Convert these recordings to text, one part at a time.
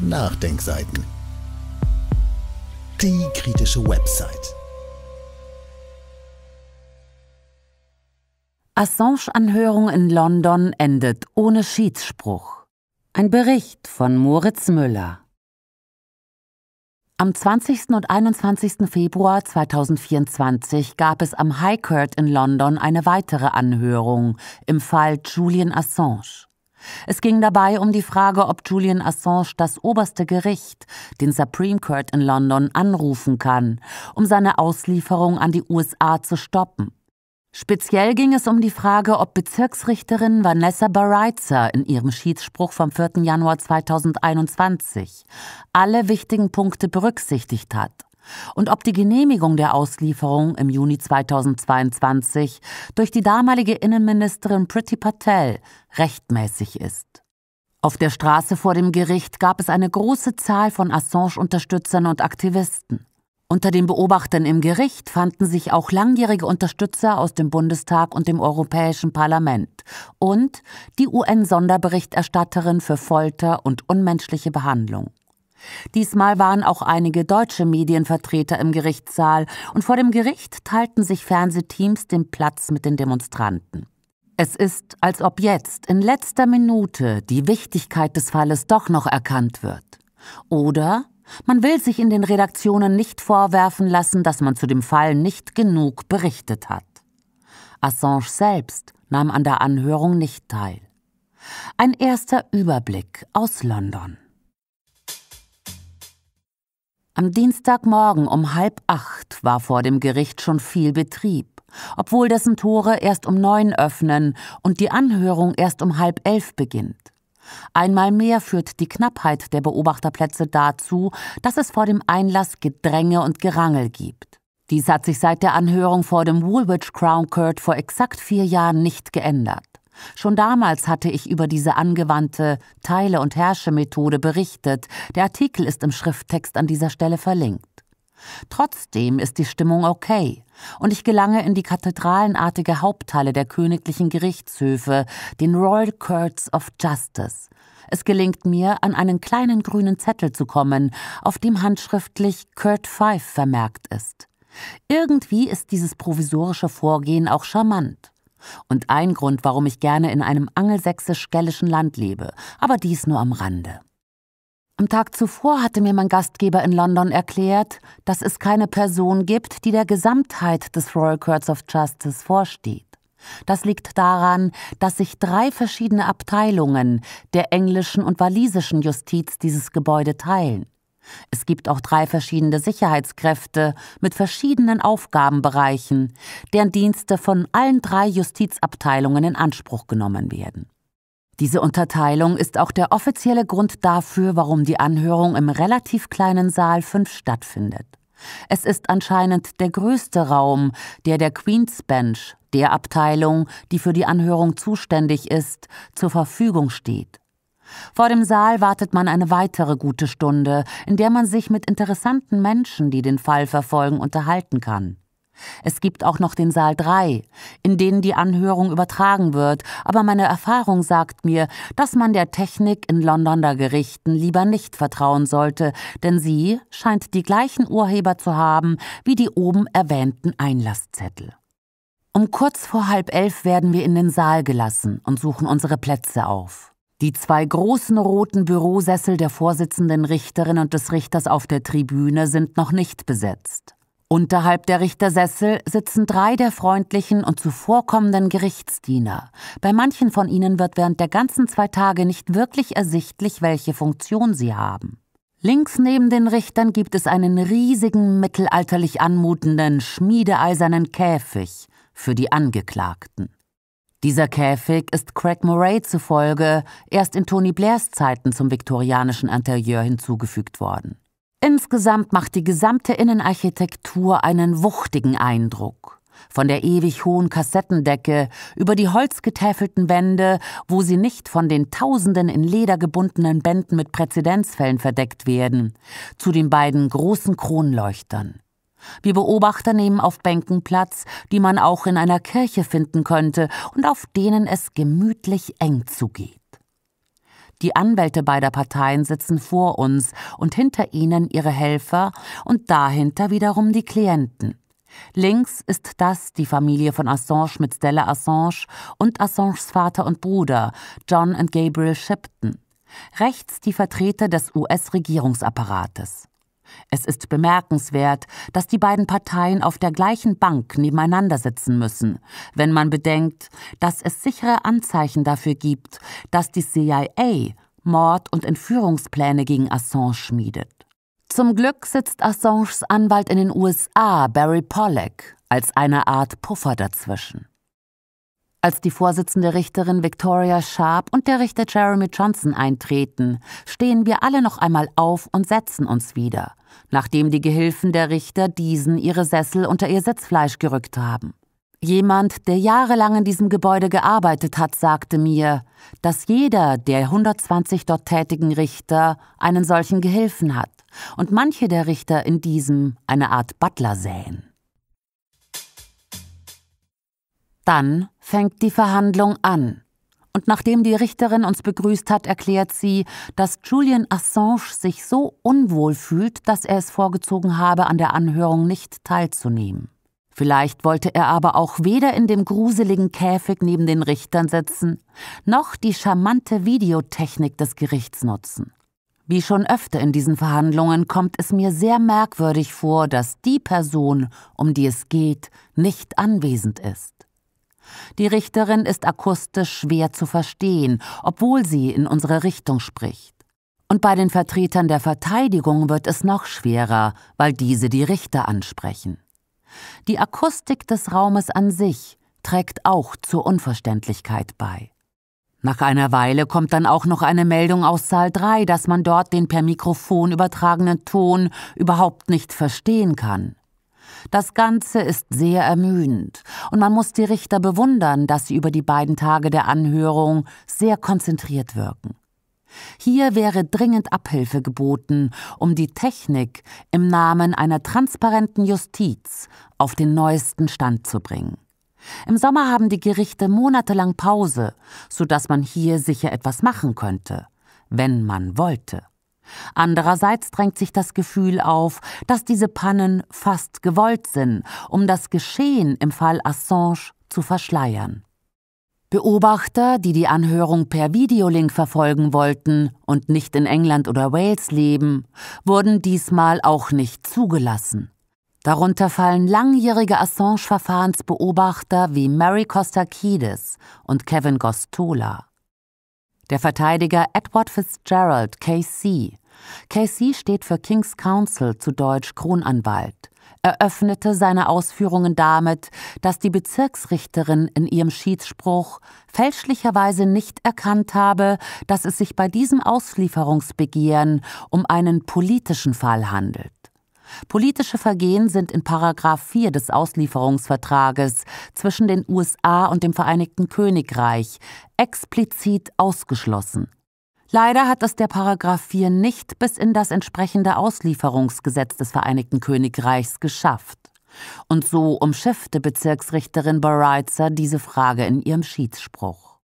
Nachdenkseiten. Die kritische Website. Assange-Anhörung in London endet ohne Schiedsspruch. Ein Bericht von Moritz Müller. Am 20. und 21. Februar 2024 gab es am High Court in London eine weitere Anhörung im Fall Julian Assange. Es ging dabei um die Frage, ob Julian Assange das oberste Gericht, den Supreme Court in London, anrufen kann, um seine Auslieferung an die USA zu stoppen. Speziell ging es um die Frage, ob Bezirksrichterin Vanessa Bareitzer in ihrem Schiedsspruch vom 4. Januar 2021 alle wichtigen Punkte berücksichtigt hat und ob die Genehmigung der Auslieferung im Juni 2022 durch die damalige Innenministerin Priti Patel rechtmäßig ist. Auf der Straße vor dem Gericht gab es eine große Zahl von Assange-Unterstützern und Aktivisten. Unter den Beobachtern im Gericht fanden sich auch langjährige Unterstützer aus dem Bundestag und dem Europäischen Parlament und die UN-Sonderberichterstatterin für Folter und unmenschliche Behandlung. Diesmal waren auch einige deutsche Medienvertreter im Gerichtssaal und vor dem Gericht teilten sich Fernsehteams den Platz mit den Demonstranten. Es ist, als ob jetzt in letzter Minute die Wichtigkeit des Falles doch noch erkannt wird. Oder man will sich in den Redaktionen nicht vorwerfen lassen, dass man zu dem Fall nicht genug berichtet hat. Assange selbst nahm an der Anhörung nicht teil. Ein erster Überblick aus London. Am Dienstagmorgen um halb acht war vor dem Gericht schon viel Betrieb, obwohl dessen Tore erst um neun öffnen und die Anhörung erst um halb elf beginnt. Einmal mehr führt die Knappheit der Beobachterplätze dazu, dass es vor dem Einlass Gedränge und Gerangel gibt. Dies hat sich seit der Anhörung vor dem Woolwich Crown Court vor exakt vier Jahren nicht geändert. Schon damals hatte ich über diese angewandte Teile- und Herrsche-Methode berichtet. Der Artikel ist im Schrifttext an dieser Stelle verlinkt. Trotzdem ist die Stimmung okay und ich gelange in die kathedralenartige Haupthalle der königlichen Gerichtshöfe, den Royal Courts of Justice. Es gelingt mir, an einen kleinen grünen Zettel zu kommen, auf dem handschriftlich Kurt Fife vermerkt ist. Irgendwie ist dieses provisorische Vorgehen auch charmant. Und ein Grund, warum ich gerne in einem angelsächsisch-gälischen Land lebe, aber dies nur am Rande. Am Tag zuvor hatte mir mein Gastgeber in London erklärt, dass es keine Person gibt, die der Gesamtheit des Royal Courts of Justice vorsteht. Das liegt daran, dass sich drei verschiedene Abteilungen der englischen und walisischen Justiz dieses Gebäude teilen. Es gibt auch drei verschiedene Sicherheitskräfte mit verschiedenen Aufgabenbereichen, deren Dienste von allen drei Justizabteilungen in Anspruch genommen werden. Diese Unterteilung ist auch der offizielle Grund dafür, warum die Anhörung im relativ kleinen Saal 5 stattfindet. Es ist anscheinend der größte Raum, der der Queen's Bench, der Abteilung, die für die Anhörung zuständig ist, zur Verfügung steht. Vor dem Saal wartet man eine weitere gute Stunde, in der man sich mit interessanten Menschen, die den Fall verfolgen, unterhalten kann. Es gibt auch noch den Saal 3, in den die Anhörung übertragen wird, aber meine Erfahrung sagt mir, dass man der Technik in Londoner Gerichten lieber nicht vertrauen sollte, denn sie scheint die gleichen Urheber zu haben wie die oben erwähnten Einlasszettel. Um kurz vor halb elf werden wir in den Saal gelassen und suchen unsere Plätze auf. Die zwei großen roten Bürosessel der Vorsitzenden Richterin und des Richters auf der Tribüne sind noch nicht besetzt. Unterhalb der Richtersessel sitzen drei der freundlichen und zuvorkommenden Gerichtsdiener. Bei manchen von ihnen wird während der ganzen zwei Tage nicht wirklich ersichtlich, welche Funktion sie haben. Links neben den Richtern gibt es einen riesigen, mittelalterlich anmutenden, schmiedeeisernen Käfig für die Angeklagten. Dieser Käfig ist Craig Murray zufolge erst in Tony Blairs Zeiten zum viktorianischen Interieur hinzugefügt worden. Insgesamt macht die gesamte Innenarchitektur einen wuchtigen Eindruck. Von der ewig hohen Kassettendecke über die holzgetäfelten Wände, wo sie nicht von den tausenden in Leder gebundenen Bänden mit Präzedenzfällen verdeckt werden, zu den beiden großen Kronleuchtern. Wir Beobachter nehmen auf Bänken Platz, die man auch in einer Kirche finden könnte und auf denen es gemütlich eng zugeht. Die Anwälte beider Parteien sitzen vor uns und hinter ihnen ihre Helfer und dahinter wiederum die Klienten. Links ist das die Familie von Assange mit Stella Assange und Assanges Vater und Bruder, John und Gabriel Shipton. Rechts die Vertreter des US-Regierungsapparates. Es ist bemerkenswert, dass die beiden Parteien auf der gleichen Bank nebeneinander sitzen müssen, wenn man bedenkt, dass es sichere Anzeichen dafür gibt, dass die CIA Mord- und Entführungspläne gegen Assange schmiedet. Zum Glück sitzt Assanges Anwalt in den USA, Barry Pollack, als eine Art Puffer dazwischen. Als die Vorsitzende Richterin Victoria Sharp und der Richter Jeremy Johnson eintreten, stehen wir alle noch einmal auf und setzen uns wieder, nachdem die Gehilfen der Richter diesen ihre Sessel unter ihr Sitzfleisch gerückt haben. Jemand, der jahrelang in diesem Gebäude gearbeitet hat, sagte mir, dass jeder der 120 dort tätigen Richter einen solchen Gehilfen hat und manche der Richter in diesem eine Art Butler säen. Dann fängt die Verhandlung an. Und nachdem die Richterin uns begrüßt hat, erklärt sie, dass Julian Assange sich so unwohl fühlt, dass er es vorgezogen habe, an der Anhörung nicht teilzunehmen. Vielleicht wollte er aber auch weder in dem gruseligen Käfig neben den Richtern sitzen, noch die charmante Videotechnik des Gerichts nutzen. Wie schon öfter in diesen Verhandlungen kommt es mir sehr merkwürdig vor, dass die Person, um die es geht, nicht anwesend ist. Die Richterin ist akustisch schwer zu verstehen, obwohl sie in unsere Richtung spricht. Und bei den Vertretern der Verteidigung wird es noch schwerer, weil diese die Richter ansprechen. Die Akustik des Raumes an sich trägt auch zur Unverständlichkeit bei. Nach einer Weile kommt dann auch noch eine Meldung aus Saal 3, dass man dort den per Mikrofon übertragenen Ton überhaupt nicht verstehen kann. Das Ganze ist sehr ermüdend und man muss die Richter bewundern, dass sie über die beiden Tage der Anhörung sehr konzentriert wirken. Hier wäre dringend Abhilfe geboten, um die Technik im Namen einer transparenten Justiz auf den neuesten Stand zu bringen. Im Sommer haben die Gerichte monatelang Pause, sodass man hier sicher etwas machen könnte, wenn man wollte. Andererseits drängt sich das Gefühl auf, dass diese Pannen fast gewollt sind, um das Geschehen im Fall Assange zu verschleiern. Beobachter, die die Anhörung per Videolink verfolgen wollten und nicht in England oder Wales leben, wurden diesmal auch nicht zugelassen. Darunter fallen langjährige Assange-Verfahrensbeobachter wie Mary Kostakidis und Kevin Gostola. Der Verteidiger Edward Fitzgerald, KC, KC steht für King's Counsel zu Deutsch Kronanwalt, eröffnete seine Ausführungen damit, dass die Bezirksrichterin in ihrem Schiedsspruch fälschlicherweise nicht erkannt habe, dass es sich bei diesem Auslieferungsbegehren um einen politischen Fall handelt. Politische Vergehen sind in Paragraph 4 des Auslieferungsvertrages zwischen den USA und dem Vereinigten Königreich explizit ausgeschlossen. Leider hat es der Paragraph 4 nicht bis in das entsprechende Auslieferungsgesetz des Vereinigten Königreichs geschafft. Und so umschiffte Bezirksrichterin Boreitzer diese Frage in ihrem Schiedsspruch.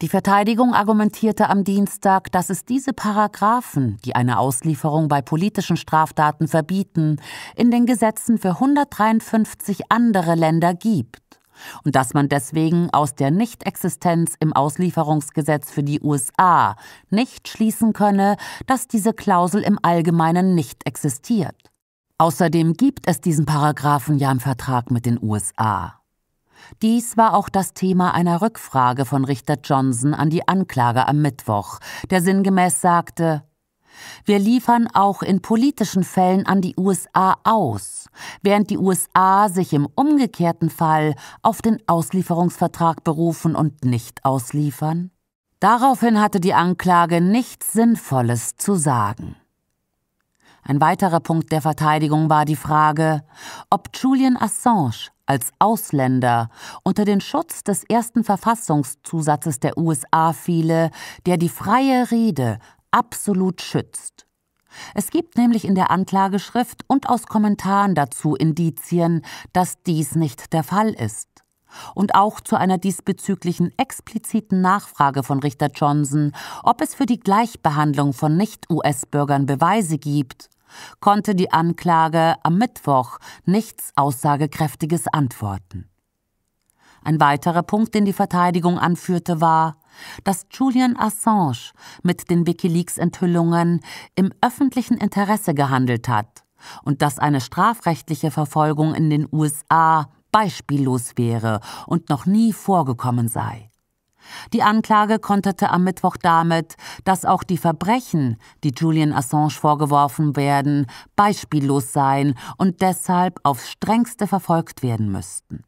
Die Verteidigung argumentierte am Dienstag, dass es diese Paragraphen, die eine Auslieferung bei politischen Straftaten verbieten, in den Gesetzen für 153 andere Länder gibt und dass man deswegen aus der Nichtexistenz im Auslieferungsgesetz für die USA nicht schließen könne, dass diese Klausel im Allgemeinen nicht existiert. Außerdem gibt es diesen Paragraphen ja im Vertrag mit den USA. Dies war auch das Thema einer Rückfrage von Richter Johnson an die Anklage am Mittwoch, der sinngemäß sagte wir liefern auch in politischen Fällen an die USA aus, während die USA sich im umgekehrten Fall auf den Auslieferungsvertrag berufen und nicht ausliefern? Daraufhin hatte die Anklage nichts Sinnvolles zu sagen. Ein weiterer Punkt der Verteidigung war die Frage, ob Julian Assange als Ausländer unter den Schutz des ersten Verfassungszusatzes der USA fiele, der die freie Rede, absolut schützt. Es gibt nämlich in der Anklageschrift und aus Kommentaren dazu Indizien, dass dies nicht der Fall ist. Und auch zu einer diesbezüglichen expliziten Nachfrage von Richter Johnson, ob es für die Gleichbehandlung von Nicht-US-Bürgern Beweise gibt, konnte die Anklage am Mittwoch nichts Aussagekräftiges antworten. Ein weiterer Punkt, den die Verteidigung anführte, war, dass Julian Assange mit den Wikileaks-Enthüllungen im öffentlichen Interesse gehandelt hat und dass eine strafrechtliche Verfolgung in den USA beispiellos wäre und noch nie vorgekommen sei. Die Anklage konterte am Mittwoch damit, dass auch die Verbrechen, die Julian Assange vorgeworfen werden, beispiellos seien und deshalb aufs strengste verfolgt werden müssten.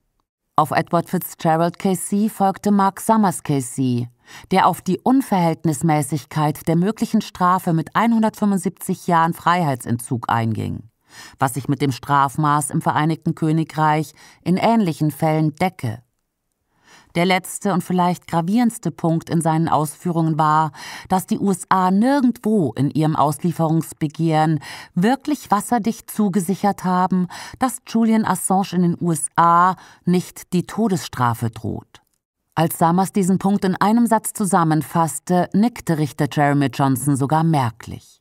Auf Edward Fitzgerald Casey folgte Mark Summers Casey, der auf die Unverhältnismäßigkeit der möglichen Strafe mit 175 Jahren Freiheitsentzug einging, was sich mit dem Strafmaß im Vereinigten Königreich in ähnlichen Fällen decke. Der letzte und vielleicht gravierendste Punkt in seinen Ausführungen war, dass die USA nirgendwo in ihrem Auslieferungsbegehren wirklich wasserdicht zugesichert haben, dass Julian Assange in den USA nicht die Todesstrafe droht. Als Samas diesen Punkt in einem Satz zusammenfasste, nickte Richter Jeremy Johnson sogar merklich.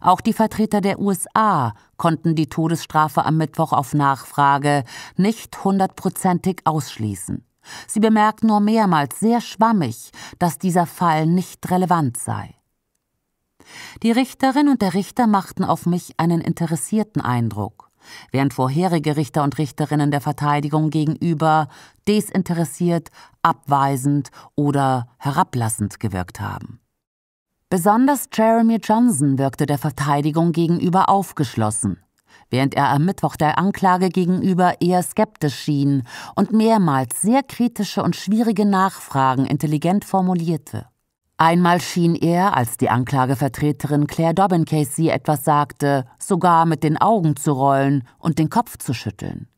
Auch die Vertreter der USA konnten die Todesstrafe am Mittwoch auf Nachfrage nicht hundertprozentig ausschließen. Sie bemerkt nur mehrmals sehr schwammig, dass dieser Fall nicht relevant sei. Die Richterin und der Richter machten auf mich einen interessierten Eindruck, während vorherige Richter und Richterinnen der Verteidigung gegenüber desinteressiert, abweisend oder herablassend gewirkt haben. Besonders Jeremy Johnson wirkte der Verteidigung gegenüber aufgeschlossen, während er am Mittwoch der Anklage gegenüber eher skeptisch schien und mehrmals sehr kritische und schwierige Nachfragen intelligent formulierte. Einmal schien er, als die Anklagevertreterin Claire Dobbin Casey etwas sagte, sogar mit den Augen zu rollen und den Kopf zu schütteln.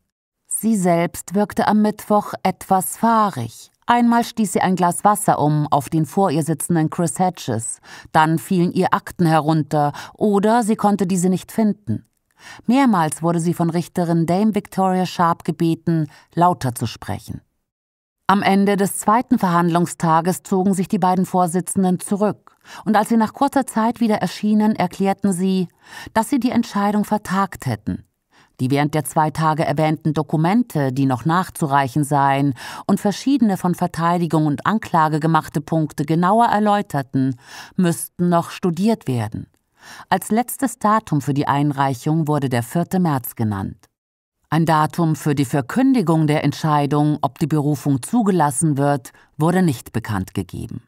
Sie selbst wirkte am Mittwoch etwas fahrig. Einmal stieß sie ein Glas Wasser um auf den vor ihr sitzenden Chris Hedges, dann fielen ihr Akten herunter oder sie konnte diese nicht finden. Mehrmals wurde sie von Richterin Dame Victoria Sharp gebeten, lauter zu sprechen. Am Ende des zweiten Verhandlungstages zogen sich die beiden Vorsitzenden zurück, und als sie nach kurzer Zeit wieder erschienen, erklärten sie, dass sie die Entscheidung vertagt hätten. Die während der zwei Tage erwähnten Dokumente, die noch nachzureichen seien, und verschiedene von Verteidigung und Anklage gemachte Punkte genauer erläuterten, müssten noch studiert werden. Als letztes Datum für die Einreichung wurde der 4. März genannt. Ein Datum für die Verkündigung der Entscheidung, ob die Berufung zugelassen wird, wurde nicht bekannt gegeben.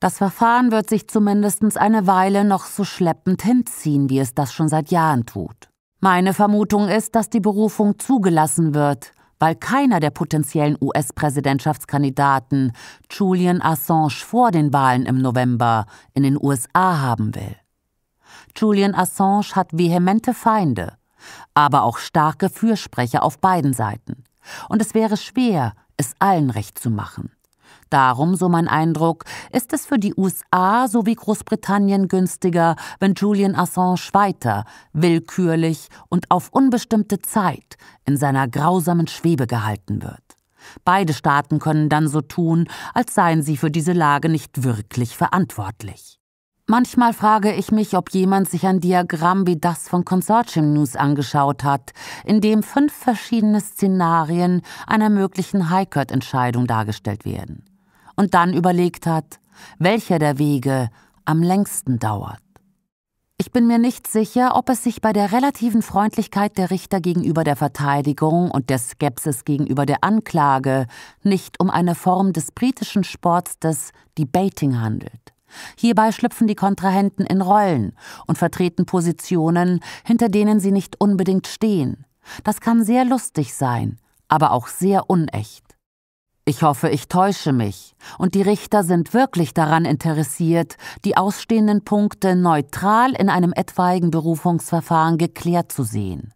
Das Verfahren wird sich zumindest eine Weile noch so schleppend hinziehen, wie es das schon seit Jahren tut. Meine Vermutung ist, dass die Berufung zugelassen wird, weil keiner der potenziellen US-Präsidentschaftskandidaten Julian Assange vor den Wahlen im November in den USA haben will. Julian Assange hat vehemente Feinde, aber auch starke Fürsprecher auf beiden Seiten. Und es wäre schwer, es allen recht zu machen. Darum, so mein Eindruck, ist es für die USA sowie Großbritannien günstiger, wenn Julian Assange weiter, willkürlich und auf unbestimmte Zeit in seiner grausamen Schwebe gehalten wird. Beide Staaten können dann so tun, als seien sie für diese Lage nicht wirklich verantwortlich. Manchmal frage ich mich, ob jemand sich ein Diagramm wie das von Consortium News angeschaut hat, in dem fünf verschiedene Szenarien einer möglichen High Court Entscheidung dargestellt werden und dann überlegt hat, welcher der Wege am längsten dauert. Ich bin mir nicht sicher, ob es sich bei der relativen Freundlichkeit der Richter gegenüber der Verteidigung und der Skepsis gegenüber der Anklage nicht um eine Form des britischen Sports des Debating handelt. Hierbei schlüpfen die Kontrahenten in Rollen und vertreten Positionen, hinter denen sie nicht unbedingt stehen. Das kann sehr lustig sein, aber auch sehr unecht. Ich hoffe, ich täusche mich, und die Richter sind wirklich daran interessiert, die ausstehenden Punkte neutral in einem etwaigen Berufungsverfahren geklärt zu sehen.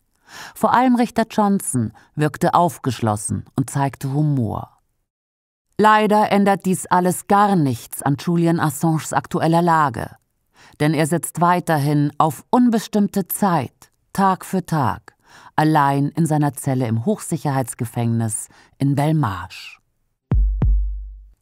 Vor allem Richter Johnson wirkte aufgeschlossen und zeigte Humor. Leider ändert dies alles gar nichts an Julian Assanges aktueller Lage, denn er sitzt weiterhin auf unbestimmte Zeit, Tag für Tag, allein in seiner Zelle im Hochsicherheitsgefängnis in Belmarsh.